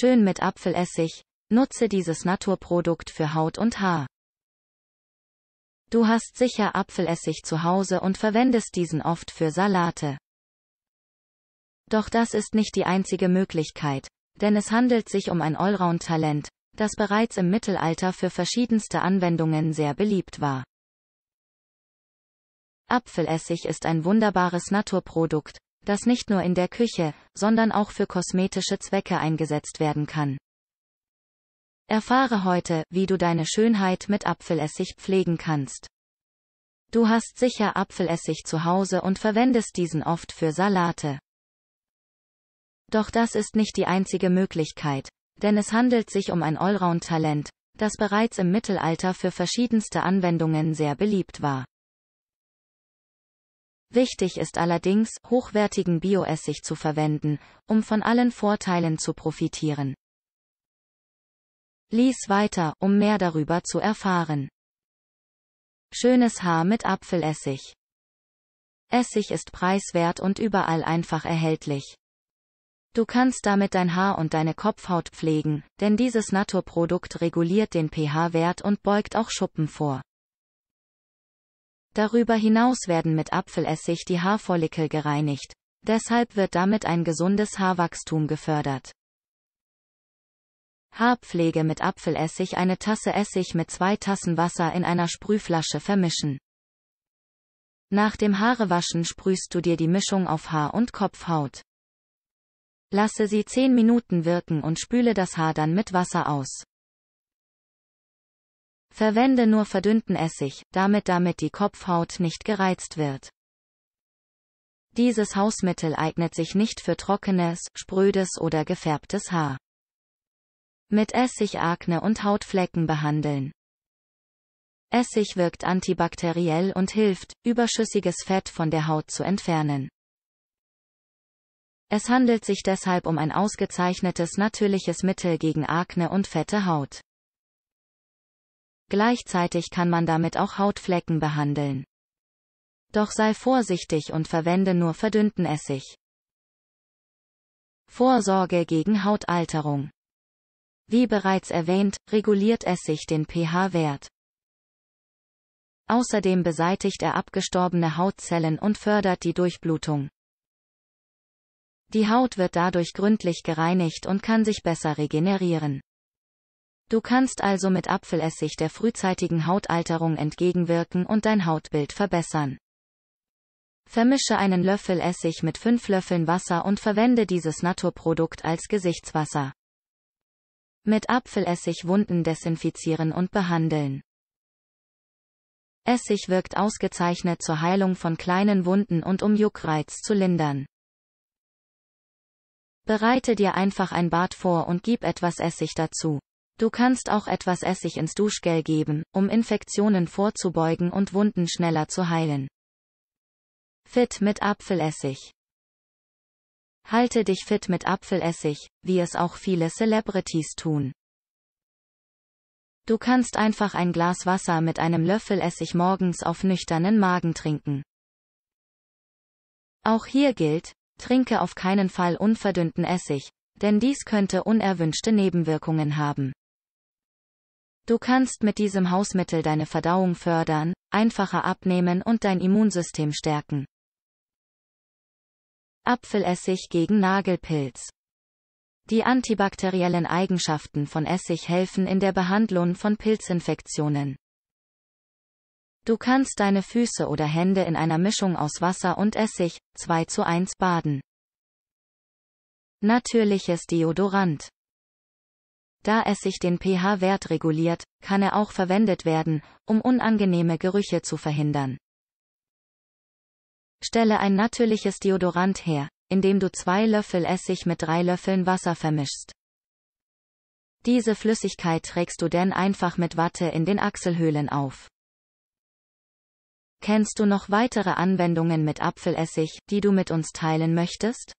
Schön mit Apfelessig, nutze dieses Naturprodukt für Haut und Haar. Du hast sicher Apfelessig zu Hause und verwendest diesen oft für Salate. Doch das ist nicht die einzige Möglichkeit, denn es handelt sich um ein Allround-Talent, das bereits im Mittelalter für verschiedenste Anwendungen sehr beliebt war. Apfelessig ist ein wunderbares Naturprodukt, das nicht nur in der Küche, sondern auch für kosmetische Zwecke eingesetzt werden kann. Erfahre heute, wie du deine Schönheit mit Apfelessig pflegen kannst. Du hast sicher Apfelessig zu Hause und verwendest diesen oft für Salate. Doch das ist nicht die einzige Möglichkeit, denn es handelt sich um ein Allround-Talent, das bereits im Mittelalter für verschiedenste Anwendungen sehr beliebt war. Wichtig ist allerdings, hochwertigen Bioessig zu verwenden, um von allen Vorteilen zu profitieren. Lies weiter, um mehr darüber zu erfahren. Schönes Haar mit Apfelessig. Essig ist preiswert und überall einfach erhältlich. Du kannst damit dein Haar und deine Kopfhaut pflegen, denn dieses Naturprodukt reguliert den pH-Wert und beugt auch Schuppen vor. Darüber hinaus werden mit Apfelessig die Haarfollikel gereinigt. Deshalb wird damit ein gesundes Haarwachstum gefördert. Haarpflege mit Apfelessig Eine Tasse Essig mit zwei Tassen Wasser in einer Sprühflasche vermischen. Nach dem Haarewaschen sprühst du dir die Mischung auf Haar- und Kopfhaut. Lasse sie 10 Minuten wirken und spüle das Haar dann mit Wasser aus. Verwende nur verdünnten Essig, damit damit die Kopfhaut nicht gereizt wird. Dieses Hausmittel eignet sich nicht für trockenes, sprödes oder gefärbtes Haar. Mit Essig Akne und Hautflecken behandeln. Essig wirkt antibakteriell und hilft, überschüssiges Fett von der Haut zu entfernen. Es handelt sich deshalb um ein ausgezeichnetes natürliches Mittel gegen Akne und fette Haut. Gleichzeitig kann man damit auch Hautflecken behandeln. Doch sei vorsichtig und verwende nur verdünnten Essig. Vorsorge gegen Hautalterung. Wie bereits erwähnt, reguliert Essig den pH-Wert. Außerdem beseitigt er abgestorbene Hautzellen und fördert die Durchblutung. Die Haut wird dadurch gründlich gereinigt und kann sich besser regenerieren. Du kannst also mit Apfelessig der frühzeitigen Hautalterung entgegenwirken und dein Hautbild verbessern. Vermische einen Löffel Essig mit fünf Löffeln Wasser und verwende dieses Naturprodukt als Gesichtswasser. Mit Apfelessig Wunden desinfizieren und behandeln. Essig wirkt ausgezeichnet zur Heilung von kleinen Wunden und um Juckreiz zu lindern. Bereite dir einfach ein Bad vor und gib etwas Essig dazu. Du kannst auch etwas Essig ins Duschgel geben, um Infektionen vorzubeugen und Wunden schneller zu heilen. Fit mit Apfelessig. Halte dich fit mit Apfelessig, wie es auch viele Celebrities tun. Du kannst einfach ein Glas Wasser mit einem Löffel Essig morgens auf nüchternen Magen trinken. Auch hier gilt, trinke auf keinen Fall unverdünnten Essig, denn dies könnte unerwünschte Nebenwirkungen haben. Du kannst mit diesem Hausmittel deine Verdauung fördern, einfacher abnehmen und dein Immunsystem stärken. Apfelessig gegen Nagelpilz. Die antibakteriellen Eigenschaften von Essig helfen in der Behandlung von Pilzinfektionen. Du kannst deine Füße oder Hände in einer Mischung aus Wasser und Essig 2 zu 1 baden. Natürliches Deodorant. Da es sich den pH-Wert reguliert, kann er auch verwendet werden, um unangenehme Gerüche zu verhindern. Stelle ein natürliches Deodorant her, indem du zwei Löffel Essig mit drei Löffeln Wasser vermischst. Diese Flüssigkeit trägst du dann einfach mit Watte in den Achselhöhlen auf. Kennst du noch weitere Anwendungen mit Apfelessig, die du mit uns teilen möchtest?